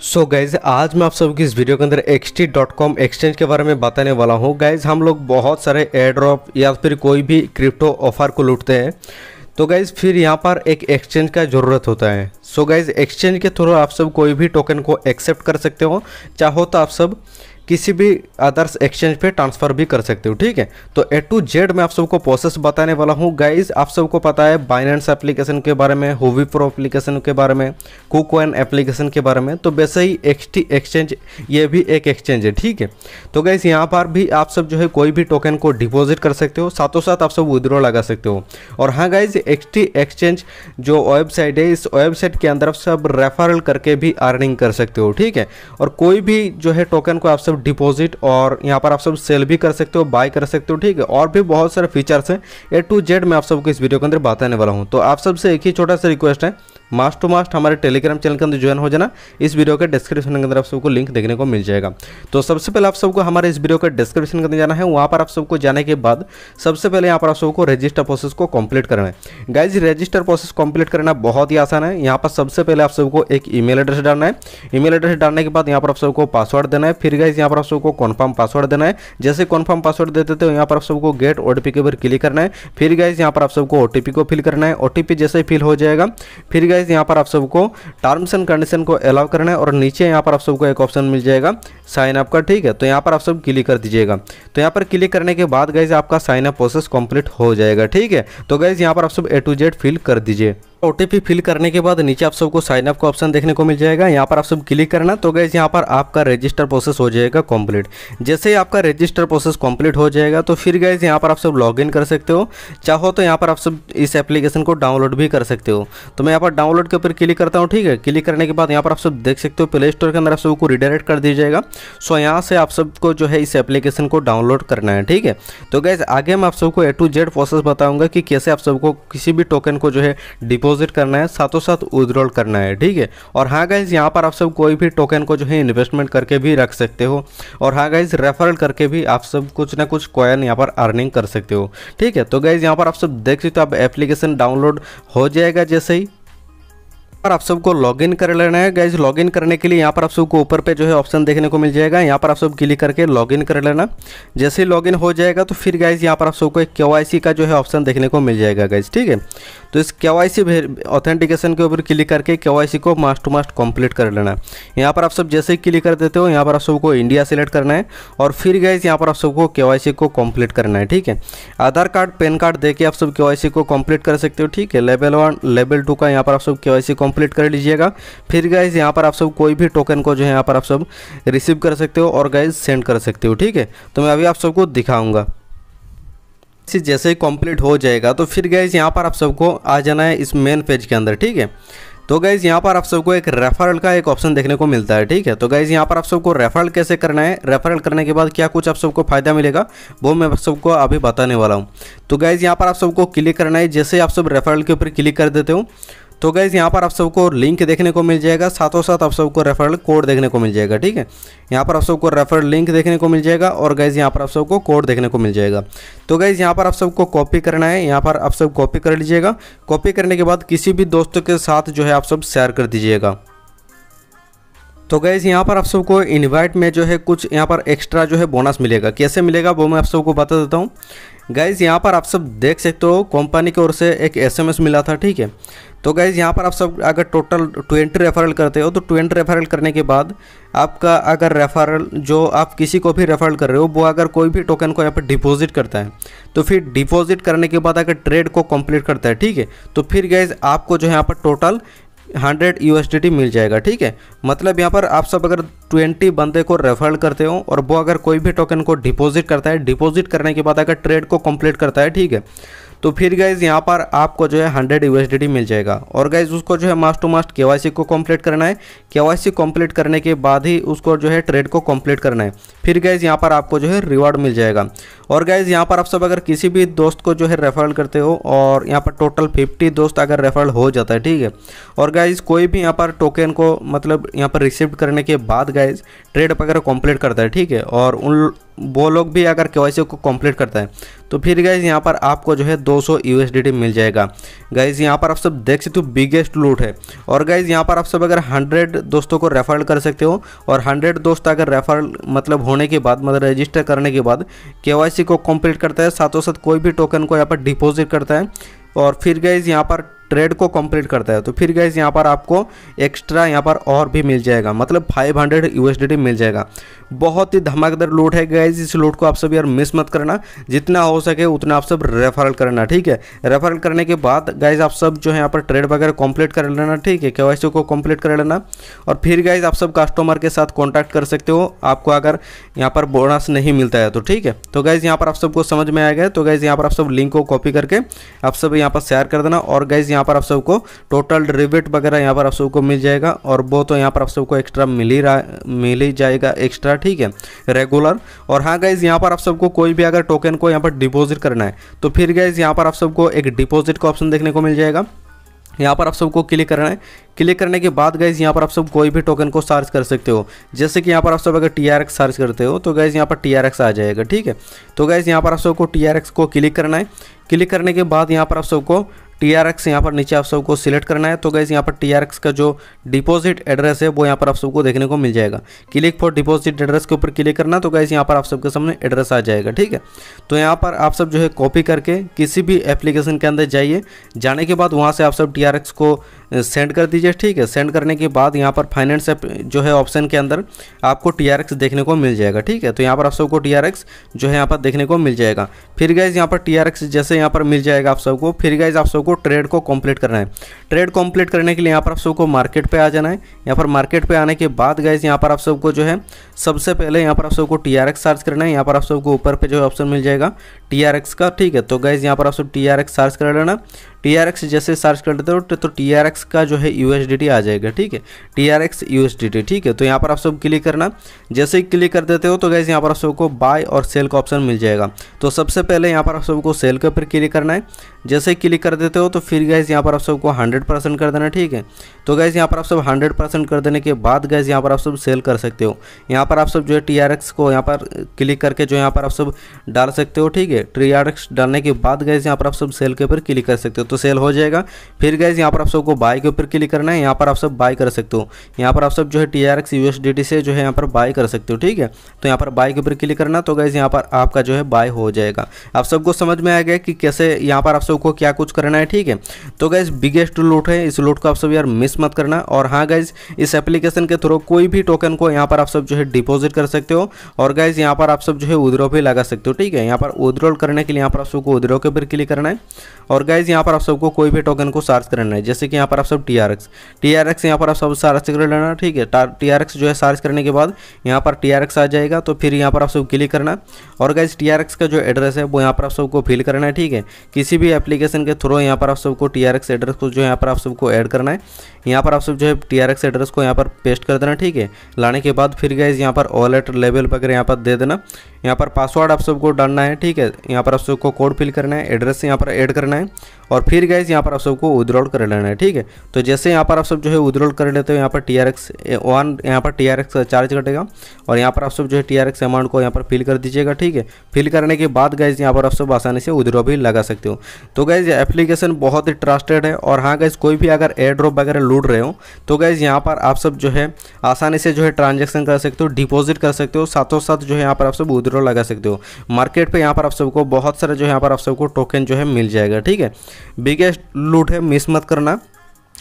सो so guys आज मैं आप सबकी इस वीडियो के अंदर एक्सटी डॉट कॉम एक्सचेंज के बारे में बताने वाला हूँ गाइज हम लोग बहुत सारे एयर ड्रॉप या फिर कोई भी क्रिप्टो ऑफर को लूटते हैं तो गाइज फिर यहाँ पर एक एक्सचेंज का ज़रूरत होता है सो गाइज एक्सचेंज के थ्रू आप सब कोई भी टोकन को एक्सेप्ट कर सकते हो चाहो तो आप सब किसी भी अदर्स एक्सचेंज पे ट्रांसफर भी कर सकते हो ठीक है तो ए टू जेड में आप सबको प्रोसेस बताने वाला हूँ गाइज आप सबको पता है बाइनेंस एप्लीकेशन के बारे में होवी प्रो एप्लीकेशन के बारे में कुकवन एप्लीकेशन के बारे में तो वैसे ही एक्स एक्सचेंज ये भी एक एक्सचेंज है ठीक है तो गाइज यहाँ पर भी आप सब जो है कोई भी टोकन को डिपोजिट कर सकते हो साथों साथ आप सब विद्रॉ लगा सकते हो और हाँ गाइज एक्सटी एक्सचेंज जो वेबसाइट है इस वेबसाइट के अंदर आप सब रेफरल करके भी अर्निंग कर सकते हो ठीक है और कोई भी जो है टोकन को आप सब डिपोजिट डिपॉजिट और यहाँ पर आप सब सेल भी कर सकते हो बाय कर सकते हो ठीक है और भी बहुत सारे फीचर्स हैं ए टू जेड मैं आप सबको इस वीडियो के अंदर बताने वाला हूँ तो आप सबसे एक ही छोटा सा रिक्वेस्ट है मास्ट टू मास्ट हमारे टेलीग्राम चैनल के अंदर ज्वाइन हो जाना इस वीडियो के डिस्क्रिप्शन के अंदर आप सबको लिंक देखने को मिल जाएगा तो सबसे पहले आप सबको हमारे इस वीडियो के डिस्क्रिप्शन के अंदर जाना है वहाँ पर आप सबको जाने के बाद सबसे पहले यहाँ पर आप सबको रजिस्टर प्रोसेस को कंप्लीट करना है गाइज रजिस्टर प्रोसेस कंप्लीट करना बहुत ही आसान है यहाँ पर सबसे पहले आप सबको एक ई एड्रेस डालना है ई एड्रेस डालने के बाद यहाँ पर आप सबको पासवर्ड देना है फिर गाइज यहाँ पर आप सबको कन्फर्म पासवर्ड देना है जैसे कन्फर्म पासवर्ड देते थे यहाँ पर आप सबको गेट ओटीपी के ऊपर क्लिक करना है फिर गाइज यहाँ पर आप सबको ओटीपी को फिल करना है ओटीपी जैसे फिल हो जाएगा फिर गाइज यहाँ पर आप सबको टर्म्स एंड कंडीशन को अलाउ करना है और नीचे यहाँ पर आप सबको एक ऑप्शन मिल जाएगा साइनअप का ठीक है तो यहाँ पर आप सब क्लिक कर दीजिएगा तो यहाँ पर क्लिक करने के बाद गैस आपका साइनअप प्रोसेस कंप्लीट हो जाएगा ठीक है तो गैस यहाँ पर आप सब ए टू जेड फिल कर दीजिए ओ फिल करने के बाद नीचे आप सबको साइनअप का ऑप्शन देखने को मिल जाएगा यहाँ पर आप सब क्लिक करना तो गैस यहाँ पर आपका रजिस्टर प्रोसेस हो जाएगा कंप्लीट जैसे ही आपका रजिस्टर प्रोसेस कंप्लीट हो जाएगा तो फिर गैस यहाँ पर आप सब लॉगिन कर सकते हो चाहो तो यहाँ पर आप सब इस एप्लीकेशन को डाउनलोड भी कर सकते हो तो मैं यहाँ पर डाउनलोड के ऊपर क्लिक करता हूँ ठीक है क्लिक करने के बाद यहाँ पर आप सब देख सकते हो प्ले स्टोर के अंदर आप सबको रिडायरेक्ट कर दीजिएगा सो यहाँ से आप सबको जो है इस एप्लीकेशन को डाउनलोड करना है ठीक है तो गैस आगे मैं आप सबको ए टू जेड प्रोसेस बताऊँगा कि कैसे आप सबको किसी भी टोकन को जो है डिपॉजिट करना है साथों साथ विदड्रॉल करना है ठीक है और हाँ गाइज यहाँ पर आप सब कोई भी टोकन को जो है इन्वेस्टमेंट करके भी रख सकते हो और हाँ गाइज रेफरल करके भी आप सब कुछ ना कुछ कॉइन यहाँ पर अर्निंग कर सकते हो ठीक है तो गाइज यहाँ पर आप सब देख सकते हो आप एप्लीकेशन डाउनलोड हो जाएगा जैसे ही पर आप सबको लॉग इन कर लेना है गैस इन करने के लिए यहाँ पर आप सबको ऊपर पे जो है ऑप्शन देखने को मिल जाएगा यहाँ पर आप सब क्लिक करके लॉग इन कर लेना जैसे ही इन हो जाएगा तो फिर गैस यहाँ पर आप सबको एक के का जो है ऑप्शन देखने को मिल जाएगा गैस ठीक है तो इस के वाई सी ऑथेंटिकेशन के ऊपर क्लिक करके के वाई सी को मास्ट टू मास्ट कम्प्लीट कर लेना है यहाँ पर आप सब जैसे ही क्लिक कर देते हो यहाँ पर आप सबको इंडिया सेलेक्ट करना है और फिर गैस यहाँ पर आप सबको के वाई सी को कम्प्लीट करना है ठीक है आधार कार्ड पैन कार्ड देके आप सब के वाई सी को कम्प्लीट कर सकते हो ठीक है लेवल वन लेवल टू का यहाँ पर आप सब के वाई सी कंप्लीट कर लीजिएगा फिर गाइज यहाँ पर आप सब कोई भी टोकन को जो है यहाँ पर आप सब रिसीव कर सकते हो और गाइज सेंड कर सकते हो ठीक है तो मैं अभी आप सबको दिखाऊंगा जैसे ही कंप्लीट हो जाएगा तो फिर गाइज यहाँ पर आप सबको आ जाना है इस मेन पेज के अंदर ठीक है तो गाइज यहाँ पर आप सबको एक रेफरल का एक ऑप्शन देखने को मिलता है ठीक है तो गाइज यहाँ पर आप सबको रेफरल कैसे करना है रेफरल करने के बाद क्या कुछ आप सबको फ़ायदा मिलेगा वो मैं आप सबको अभी बताने वाला हूँ तो गाइज यहाँ पर आप सबको क्लिक करना है जैसे आप सब रेफरल के ऊपर क्लिक कर देते हो तो गाइज यहाँ पर आप सबको लिंक देखने को मिल जाएगा साथों साथ आप सबको रेफरल कोड देखने को मिल जाएगा ठीक है यहाँ पर आप सबको रेफरल लिंक देखने को मिल जाएगा और गैस यहाँ पर आप सबको कोड देखने को मिल जाएगा तो गाइज यहाँ पर आप सबको कॉपी करना है यहाँ पर आप सब कॉपी कर लीजिएगा कॉपी करने के बाद किसी भी दोस्तों के साथ जो है आप सब शेयर कर दीजिएगा तो गाइज यहाँ पर आप सबको इन्वाइट में जो है कुछ यहाँ पर एक्स्ट्रा जो है बोनस मिलेगा कैसे मिलेगा वो मैं आप सबको बता देता हूँ गाइज़ यहाँ पर आप सब देख सकते हो कंपनी की ओर से एक एसएमएस मिला था ठीक है तो गाइज़ यहाँ पर आप सब अगर टोटल ट्वेंटी रेफरल करते हो तो ट्वेंटी रेफरल करने के बाद आपका अगर रेफरल जो आप किसी को भी रेफरल कर रहे हो वो अगर कोई भी टोकन को यहाँ पर डिपॉजिट करता है तो फिर डिपॉजिट करने के बाद अगर ट्रेड को कंप्लीट करता है ठीक है तो फिर गाइज़ आपको जो है यहाँ पर टोटल हंड्रेड यू मिल जाएगा ठीक है मतलब यहाँ पर आप सब अगर ट्वेंटी बंदे को रेफर करते हो और वो अगर कोई भी टोकन को डिपॉजिट करता है डिपॉजिट करने के बाद अगर ट्रेड को कंप्लीट करता है ठीक है तो फिर गाइज यहाँ पर आपको जो है हंड्रेड यू मिल जाएगा और गाइज उसको जो है मास्ट टू मास्ट के को कम्प्लीट करना है के वाई करने के बाद ही उसको जो है ट्रेड को कंप्लीट करना है फिर गाइज यहाँ पर आपको जो है रिवार्ड मिल जाएगा और गाइज यहाँ पर आप सब अगर किसी भी दोस्त को जो है रेफरल करते हो और यहाँ पर टोटल फिफ्टी दोस्त अगर रेफरल हो जाता है ठीक है और गाइज कोई भी यहाँ पर टोकन को मतलब यहाँ पर रिसीव करने के बाद गाइज ट्रेड वगैरह कंप्लीट करता है ठीक है और उन वो लोग भी अगर के को कंप्लीट करता है तो फिर गाइज यहाँ पर आपको जो है 200 सौ मिल जाएगा गाइज यहाँ पर आप सब देख सकते हो बिगेस्ट लूट है और गाइज यहाँ पर आप सब अगर 100 दोस्तों को रेफरल कर सकते हो और 100 दोस्त अगर रेफर मतलब होने के बाद मतलब रजिस्टर करने के बाद के को कंप्लीट करता है साथों साथ कोई भी टोकन को यहाँ पर डिपोजिट करता है और फिर गाइज यहाँ पर ट्रेड को कंप्लीट करता है तो फिर गैस यहाँ पर आपको एक्स्ट्रा यहाँ पर और भी मिल जाएगा मतलब 500 हंड्रेड मिल जाएगा बहुत ही धमाकेदार लूट है गैस इस लूट को आप सब यार मिस मत करना जितना हो सके उतना आप सब रेफरल करना ठीक है रेफरल करने के बाद गैस आप सब जो है यहाँ पर ट्रेड वगैरह कंप्लीट कर लेना ठीक है के को कम्प्लीट कर लेना और फिर गैस आप सब कस्टमर के साथ कॉन्टैक्ट कर सकते हो आपको अगर यहाँ पर बोनस नहीं मिलता है तो ठीक है तो गैस यहाँ पर आप सबको समझ में आएगा तो गैस यहाँ पर आप सब लिंक को कॉपी करके आप सब यहाँ पर शेयर कर देना और गैस यहाँ पर आप सबको टोटल रिबेट वगैरह यहाँ पर आप सबको मिल जाएगा और वो तो यहाँ पर आप सबको एक्स्ट्रा मिल ही रहा मिल ही जाएगा एक्स्ट्रा ठीक है रेगुलर और हाँ गाइज यहाँ पर आप सबको कोई भी अगर टोकन को यहाँ पर डिपोजिट करना है तो फिर गाइज यहाँ पर आप सबको एक डिपोजिट का ऑप्शन देखने को मिल जाएगा यहाँ पर आप सबको क्लिक करना है क्लिक करने के बाद गाइज यहाँ पर आप सब कोई भी टोकन को सर्च कर सकते हो जैसे कि यहाँ पर आप सब अगर टी सर्च करते हो तो गाइज यहाँ पर टी आ जाएगा ठीक है तो गाइज यहाँ पर आप सबको टी को क्लिक करना है क्लिक करने के बाद यहाँ पर आप सबको टी आर एक्स यहाँ पर नीचे आप सबको सिलेक्ट करना है तो गैस यहाँ पर टी आर एक्स का जो डिपॉजिट एड्रेस है वो यहाँ पर आप सबको देखने को मिल जाएगा क्लिक फॉर डिपॉजिट एड्रेस के ऊपर क्लिक करना तो गैस यहाँ पर आप सबके सामने एड्रेस आ जाएगा ठीक है तो यहाँ पर आप सब जो है कॉपी करके किसी भी एप्लीकेशन के अंदर जाइए जाने के बाद वहाँ से आप सब टी आर एक्स को सेंड कर दीजिए ठीक है सेंड करने के बाद यहाँ पर फाइनेंस ऐप जो है ऑप्शन के अंदर आपको टी देखने को मिल जाएगा ठीक है तो यहाँ पर आप सबको टी जो है यहाँ पर देखने को मिल जाएगा फिर गाइज यहाँ पर टी जैसे यहाँ पर मिल जाएगा आप सबको फिर गाइज आप सबको ट्रेड को कम्प्लीट करना है ट्रेड कम्प्लीट करने के लिए यहाँ पर आप सबको मार्केट पर आ जाना है यहाँ पर मार्केट पर आने के बाद गाइज यहाँ पर आप सबको जो है सबसे पहले यहाँ पर आप सबको टी आर सर्च करना है यहाँ पर आप सबको ऊपर पर जो है ऑप्शन मिल जाएगा टी का ठीक है तो गाइज यहाँ पर आप सब टी सर्च कर लेना टी जैसे सर्च कर देते हो तो टी एक्स का जो है यू आ जाएगा ठीक है टी आर एक्स यू ठीक है तो यहाँ पर आप सब क्लिक करना जैसे ही क्लिक कर देते हो तो गैस यहाँ पर आप सबको बाय और सेल का ऑप्शन मिल जाएगा तो सबसे पहले यहाँ पर आप सबको सेल के ऊपर क्लिक करना है जैसे ही क्लिक कर देते हो तो फिर गैस यहाँ पर आप सबको हंड्रेड परसेंट कर देना ठीक है तो गैस यहाँ पर आप सब हंड्रेड परसेंट कर देने के बाद गैस यहाँ पर आप सब सेल कर सकते हो यहाँ पर आप सब जो है टी आर एक्स को यहाँ पर क्लिक करके जो यहाँ पर आप सब डाल सकते हो ठीक है टी आर एक्स डालने के बाद गैस यहाँ पर आप सब सेल के ऊपर क्लिक कर सकते हो तो सेल हो जाएगा फिर गैस यहाँ पर आप सबको बाय बाय के ऊपर क्लिक करना है यहाँ पर आप सब बाय कर सकते हो यहाँ पर आप सब जो है टी आर से जो है यहाँ पर बाय कर सकते हो ठीक है तो यहाँ पर बाय के ऊपर क्लिक करना तो गाइज यहाँ पर आपका जो है बाय हो जाएगा आप सबको समझ में आ गया कि कैसे यहाँ पर आप सबको क्या कुछ करना है ठीक है तो गाइज बिगेस्ट लूट है इस लूट को आप सब यार मिस मत करना और हाँ गाइज इस एप्लीकेशन के थ्रू कोई भी टोकन को यहाँ पर आप सब जो है डिपोजिट कर सकते हो और गाइज यहाँ पर आप सब जो है उद्रो भी लगा सकते हो ठीक है यहाँ पर उद्रोल करने के लिए यहाँ पर आप सबको उद्रो के ऊपर क्लिक करना है और गाइज यहाँ पर आप सबको कोई भी टोकन को सर्च करना है जैसे कि यहाँ पर पर आप सब T R X T R X यहाँ पर आप सब सर्च कर लेना ठीक है टी आर एक्स जो है सर्च करने के बाद यहाँ पर टी आर एक्स आ जाएगा तो फिर यहाँ पर आप सब क्लिक करना और गाइज टी आर एक्स का जो एड्रेस है वो यहाँ पर आप सबको फिल करना है ठीक है किसी भी एप्लीकेशन के थ्रू यहाँ पर आप सबको टी आर एक्स एड्रेस को जो यहाँ पर आप सबको ऐड करना है यहाँ पर आप सब जो है टी आर एक्स एड्रेस को यहाँ पर पेस्ट कर देना ठीक है लाने के बाद फिर गाइज यहाँ पर वॉलेट लेवल वगैरह यहाँ पर दे देना यहाँ पर पासवर्ड आप सबको डालना है ठीक है यहाँ पर आप सबको कोड फिल करना है एड्रेस यहाँ पर ऐड करना है और फिर गए यहाँ पर आप सबको विद्रॉल कर लेना है ठीक है तो जैसे यहाँ पर आप सब जो है विद्रॉल कर लेते हो यहाँ पर टी आर एक्स वन यहाँ पर टी आर एक्स चार्ज कटेगा और यहाँ पर आप सब जो है टी आर एक्स अमाउंट को यहाँ पर फिल कर दीजिएगा ठीक है फिल करने के बाद गए यहाँ पर आप सब आसानी से उदरो भी लगा सकते हो तो गैज़ एप्लीकेशन बहुत ही ट्रस्टेड है और हाँ गए कोई भी अगर एयर ड्रॉप वगैरह लूट रहे हो तो गैज़ यहाँ पर आप सब जो है आसानी से जो है ट्रांजेक्शन कर सकते हो डिपोजिट कर सकते हो साथों साथ जो है यहाँ पर आप सब उदरो लगा सकते हो मार्केट पर यहाँ पर आप सबको बहुत सारे जो है यहाँ पर आप सबको टोकन जो है मिल जाएगा ठीक है बिगेस्ट लूट है मिस मत करना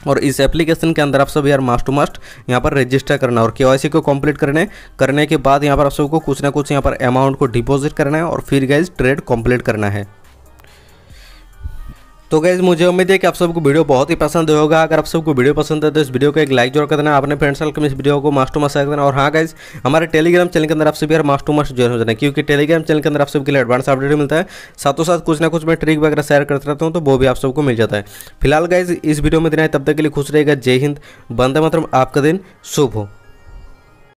और इस एप्लीकेशन के अंदर आप सब यार मास्ट टू मास्ट यहाँ पर रजिस्टर करना और के को कंप्लीट करने करने के बाद यहाँ पर आप सबको कुछ ना कुछ यहाँ पर अमाउंट को डिपॉजिट करना है और फिर गाइज ट्रेड कंप्लीट करना है तो गैस मुझे उम्मीद है कि आप सबको वीडियो बहुत ही पसंद होगा अगर आप सबको वीडियो पसंद है तो इस वीडियो को एक लाइक जरूर कर देना अपने फ्रेंड्स सर्कल में इस वीडियो को मास्टर मास्टर कर देना और हाँ गैस हमारे टेलीग्राम चैनल के अंदर आप सभी यार मास्टर मास्टर ज्वाइन हो जाना क्योंकि टेलीग्राम चैनल के अंदर आप सबके लिए एडवांस अपडेट मिलता है साथों साथ कुछ ना कुछ मैं ट्रिक वगैरह शेयर करता रहता हूँ तो वो भी आप सबको मिल जाता है फिलहाल गैस इस वीडियो में देना है तब तक के लिए खुश रहेगा जय हिंद बंदे मतलब आपका दिन शुभ हो